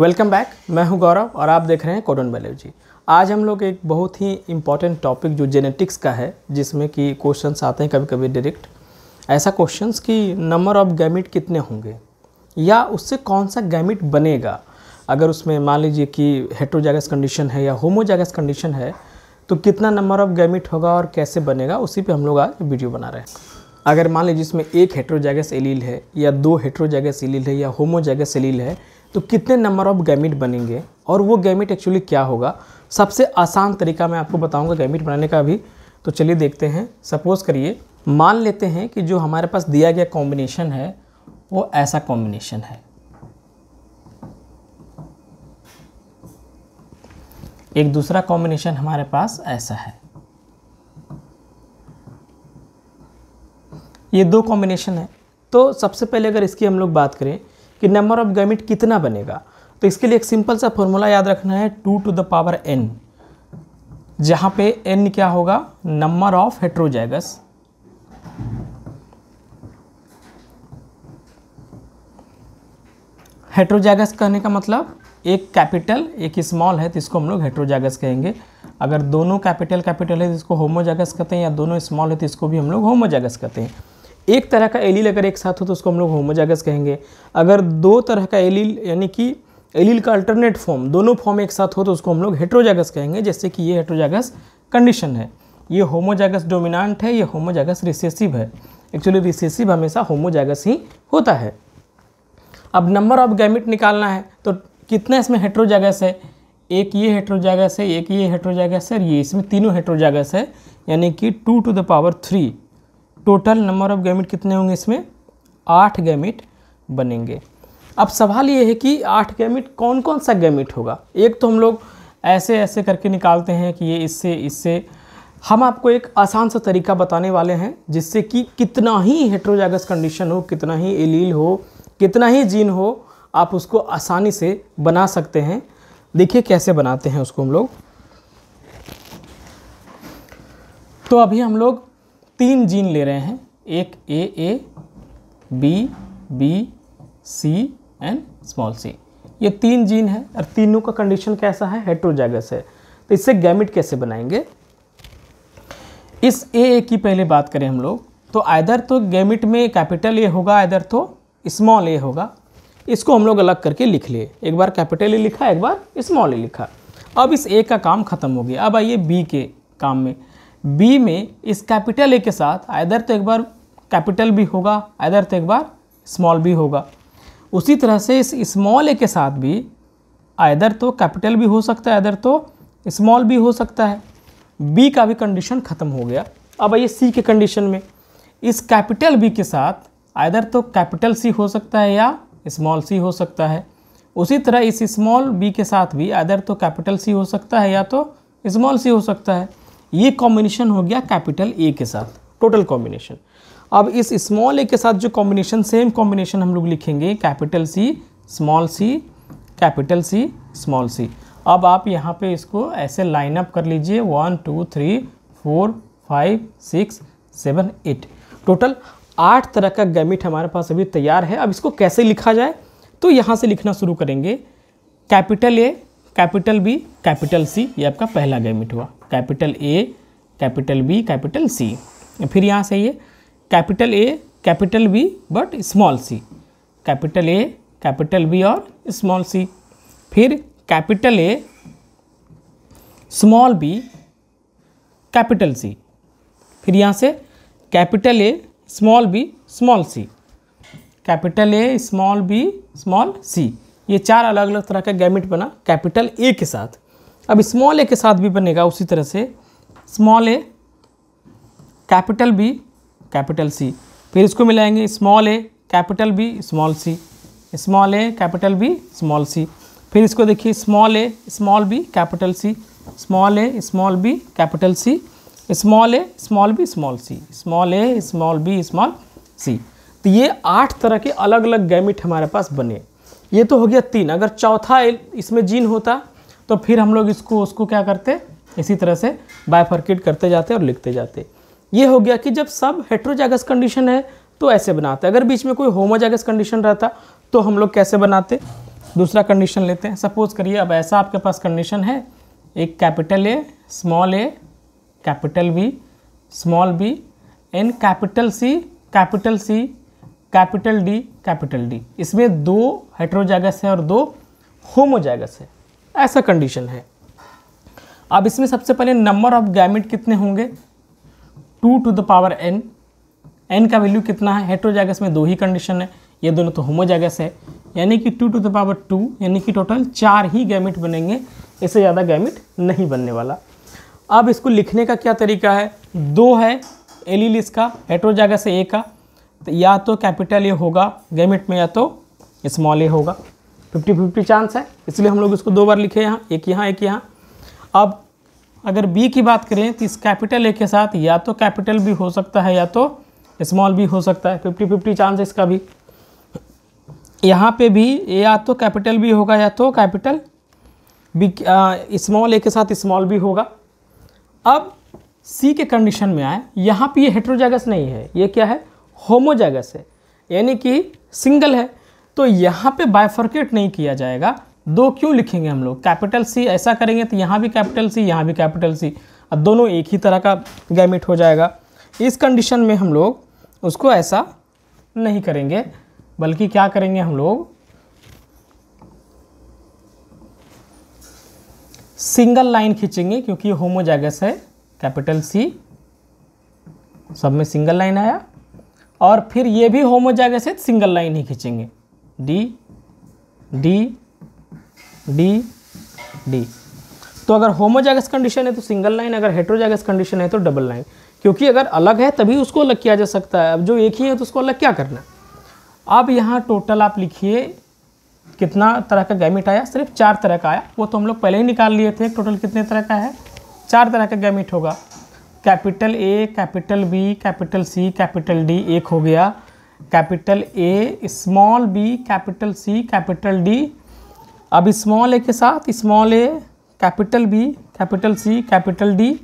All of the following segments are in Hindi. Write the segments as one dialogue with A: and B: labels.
A: वेलकम बैक मैं हूं गौरव और आप देख रहे हैं कोडन बायोलॉजी आज हम लोग एक बहुत ही इम्पॉर्टेंट टॉपिक जो जेनेटिक्स का है जिसमें कि क्वेश्चंस आते हैं कभी कभी डायरेक्ट ऐसा क्वेश्चंस कि नंबर ऑफ गैमिट कितने होंगे या उससे कौन सा गैमिट बनेगा अगर उसमें मान लीजिए कि हेट्रोजागस कंडीशन है या होमोजागस कंडीशन है तो कितना नंबर ऑफ गैमिट होगा और कैसे बनेगा उसी पर हम लोग आज वीडियो बना रहे हैं अगर मान लीजिए इसमें एक हेट्रोजागस एलील है या दो हेट्रोजागस एलील है या होमोजागस एलील है तो कितने नंबर ऑफ गैमिट बनेंगे और वो गैमिट एक्चुअली क्या होगा सबसे आसान तरीका मैं आपको बताऊंगा गैमिट बनाने का भी तो चलिए देखते हैं सपोज़ करिए मान लेते हैं कि जो हमारे पास दिया गया कॉम्बिनेशन है वो ऐसा कॉम्बिनेशन है एक दूसरा कॉम्बिनेशन हमारे पास ऐसा है ये दो कॉम्बिनेशन है तो सबसे पहले अगर इसकी हम लोग बात करें कि नंबर ऑफ गैमिट कितना बनेगा तो इसके लिए एक सिंपल सा फॉर्मूला याद रखना है two to the power n जहां पे एन क्या होगा नंबर ऑफ हेट्रोजैगस हेट्रोजैगस कहने का मतलब एक कैपिटल एक स्मॉल है तो इसको हम लोग हेट्रोजैगस कहेंगे अगर दोनों कैपिटल कैपिटल है तो इसको होमोजैगस कहते हैं या दोनों स्मॉल है तो इसको भी हम लोग होमोजैगस कहते हैं एक तरह का एलिल अगर एक साथ हो तो उसको हम लोग होमोजागस कहेंगे अगर दो तरह का एलिल यानी कि एलिल का अल्टरनेट फॉर्म दोनों फॉर्म एक साथ हो तो उसको हम लोग हेट्रोजागस कहेंगे जैसे कि ये हेट्रोजागस कंडीशन है ये होमोजागस डोमिनांट है ये होमोजागस रिसेसिव है एक्चुअली रिसेसिव हमेशा होमोजागस ही होता है अब नंबर ऑफ गैमिट निकालना है तो कितना इसमें हेट्रोजागस है एक ये हेट्रोजागस है एक ये हेट्रोजागस है और ये इसमें तीनों हेट्रोजागस है यानी कि two to the power three total number of gamete कितने होंगे इसमें आठ गैमिट बनेंगे अब सवाल ये है कि आठ गैमिट कौन कौन सा गैमिट होगा एक तो हम लोग ऐसे ऐसे करके निकालते हैं कि ये इससे इससे हम आपको एक आसान सा तरीका बताने वाले हैं जिससे कि कितना ही हेट्रोजागस कंडीशन हो कितना ही एलील हो कितना ही जीन हो आप उसको आसानी से बना सकते हैं देखिए कैसे बनाते हैं उसको हम लोग तो अभी हम लोग तीन जीन ले रहे हैं एक A A B B C and small C ये तीन जीन है और तीनों का कंडीशन कैसा है हेट्रोजागस है तो इससे गैमिट कैसे बनाएंगे इस ए ए की पहले बात करें हम लोग तो आधर तो गैमिट में कैपिटल ए होगा आयदर तो स्मॉल ए होगा इसको हम लोग अलग करके लिख लिए एक बार कैपिटल ए लिखा एक बार स्मॉल ए लिखा अब इस ए का काम खत्म हो गया अब आइए बी के काम में बी में इस कैपिटल ए के साथ आइधर तो एक बार कैपिटल भी होगा आइधर तो एक बार स्मॉल भी होगा उसी तरह से इस स्मॉल ए के साथ भी आइधर तो कैपिटल भी हो सकता है आइधर तो स्मॉल भी हो सकता है बी का भी कंडीशन ख़त्म हो गया अब आइए सी के कंडीशन में इस कैपिटल बी के साथ आइधर तो कैपिटल सी हो सकता है या स्मॉल सी हो सकता है उसी तरह इस स्मॉल बी के साथ भी आइधर तो कैपिटल सी हो सकता है या तो स्मॉल सी हो सकता है ये कॉम्बिनेशन हो गया कैपिटल ए के साथ टोटल कॉम्बिनेशन अब इस स्मॉल ए के साथ जो कॉम्बिनेशन सेम कॉम्बिनेशन हम लोग लिखेंगे capital C small C capital C small C अब आप यहाँ पे इसको ऐसे लाइन अप कर लीजिए one two three four five six seven eight total आठ तरह का गैमिट हमारे पास अभी तैयार है अब इसको कैसे लिखा जाए तो यहाँ से लिखना शुरू करेंगे capital A capital B capital C ये आपका पहला गैमिट हुआ capital A capital B capital C फिर यहाँ से ये capital A capital B but small C capital A capital B और स्मॉल सी फिर capital A small B capital C फिर यहाँ से capital A small B small C capital A small B small C ये चार अलग अलग तरह का गैमिट बना कैपिटल ए के साथ अब स्मॉल ए के साथ भी बनेगा उसी तरह से small A capital B capital C फिर इसको मिलाएंगे small A capital B small C small A capital B small C फिर इसको देखिए small A small B capital C small A small B capital C small A small B small C small A small B small C तो ये आठ तरह के अलग अलग गैमिट हमारे पास बने ये तो हो गया तीन अगर चौथा इसमें जीन होता तो फिर हम लोग इसको उसको क्या करते इसी तरह से बायफर्किट करते जाते और लिखते जाते ये हो गया कि जब सब हेट्रोजागस कंडीशन है तो ऐसे बनाते अगर बीच में कोई होमोजागस कंडीशन रहता तो हम लोग कैसे बनाते दूसरा कंडीशन लेते हैं सपोज करिए अब ऐसा आपके पास कंडीशन है एक capital A small A capital B small B and capital C capital C capital D capital D इसमें दो हेट्रोजागस है और दो होमोजागस है ऐसा कंडीशन है अब इसमें सबसे पहले नंबर ऑफ गैमिट कितने होंगे two to the power n n का वैल्यू कितना है हेट्रोजैगस में दो ही कंडीशन है ये दोनों तो होमोजैगस है यानी कि two to the power two यानी कि टोटल चार ही गैमिट बनेंगे इससे ज़्यादा गैमिट नहीं बनने वाला अब इसको लिखने का क्या तरीका है दो है एलिल का हेट्रोजैगस ए का तो या तो कैपिटल ए होगा गैमिट में या तो स्मॉल ए होगा फिफ्टी फिफ्टी चांस है इसलिए हम लोग इसको दो बार लिखे यहाँ एक यहाँ एक यहाँ अब अगर बी की बात करें तो इस कैपिटल ए के साथ या तो कैपिटल भी हो सकता है या तो स्मॉल भी हो सकता है फिफ्टी फिफ्टी चांस है इसका भी यहाँ पे भी या तो कैपिटल भी होगा या तो कैपिटल बी स्मॉल ए के साथ स्मॉल भी होगा अब सी के कंडीशन में आए यहाँ पे ये हेट्रोजैगस नहीं है ये क्या है होमोजैगस है यानी कि सिंगल है तो यहाँ पे बायफर्केट नहीं किया जाएगा दो क्यों लिखेंगे हम लोग कैपिटल सी ऐसा करेंगे तो यहाँ भी कैपिटल सी यहाँ भी कैपिटल सी अब दोनों एक ही तरह का गैमिट हो जाएगा इस कंडीशन में हम लोग उसको ऐसा नहीं करेंगे बल्कि क्या करेंगे हम लोग सिंगल लाइन खींचेंगे क्योंकि होमोजैगस है कैपिटल सी सब में सिंगल लाइन आया और फिर ये भी होमोजागस है तो सिंगल लाइन ही खींचेंगे डी डी डी डी तो अगर होमोजागस कंडीशन है तो सिंगल लाइन अगर हेट्रोजागस कंडीशन है तो डबल लाइन क्योंकि अगर अलग है तभी उसको अलग किया जा सकता है अब जो एक ही है तो उसको अलग क्या करना अब यहाँ टोटल आप लिखिए कितना तरह का गैमिट आया सिर्फ चार तरह का आया वो तो हम लोग पहले ही निकाल लिए थे टोटल कितने तरह का है चार तरह का गैमिट होगा capital A capital B capital C capital D एक हो गया capital A small B capital C capital D अब स्मॉल ए के साथ small A capital B capital C capital D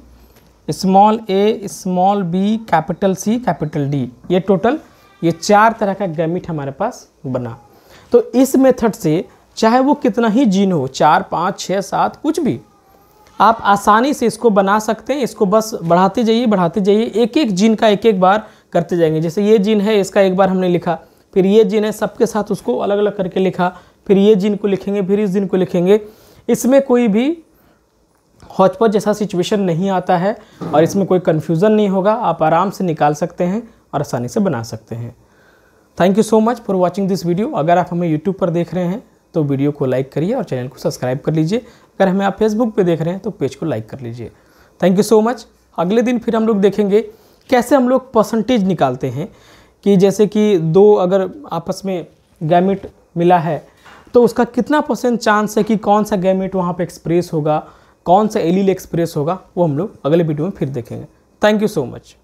A: small A small B capital C capital D ये टोटल ये चार तरह का गैमिट हमारे पास बना तो इस मेथड से चाहे वो कितना ही जीन हो चार पाँच छः सात कुछ भी आप आसानी से इसको बना सकते हैं इसको बस बढ़ाते जाइए बढ़ाते जाइए एक एक जीन का एक एक बार करते जाएंगे जैसे ये जीन है इसका एक बार हमने लिखा फिर ये जीन है सबके साथ उसको अलग अलग करके लिखा फिर ये जीन को लिखेंगे फिर इस जीन को लिखेंगे इसमें कोई भी हौचपच जैसा सिचुएशन नहीं आता है और इसमें कोई कन्फ्यूज़न नहीं होगा आप आराम से निकाल सकते हैं और आसानी से बना सकते हैं thank you so much for watching this video अगर आप हमें यूट्यूब पर देख रहे हैं तो वीडियो को लाइक करिए और चैनल को सब्सक्राइब कर लीजिए अगर हमें आप फेसबुक पर देख रहे हैं तो पेज को लाइक कर लीजिए थैंक यू सो मच अगले दिन फिर हम लोग देखेंगे कैसे हम लोग परसेंटेज निकालते हैं कि जैसे कि दो अगर आपस में गैमिट मिला है तो उसका कितना परसेंट चांस है कि कौन सा गैमिट वहाँ पर एक्सप्रेस होगा कौन सा एलील एक्सप्रेस होगा वो हम लोग अगले वीडियो में फिर देखेंगे थैंक यू सो मच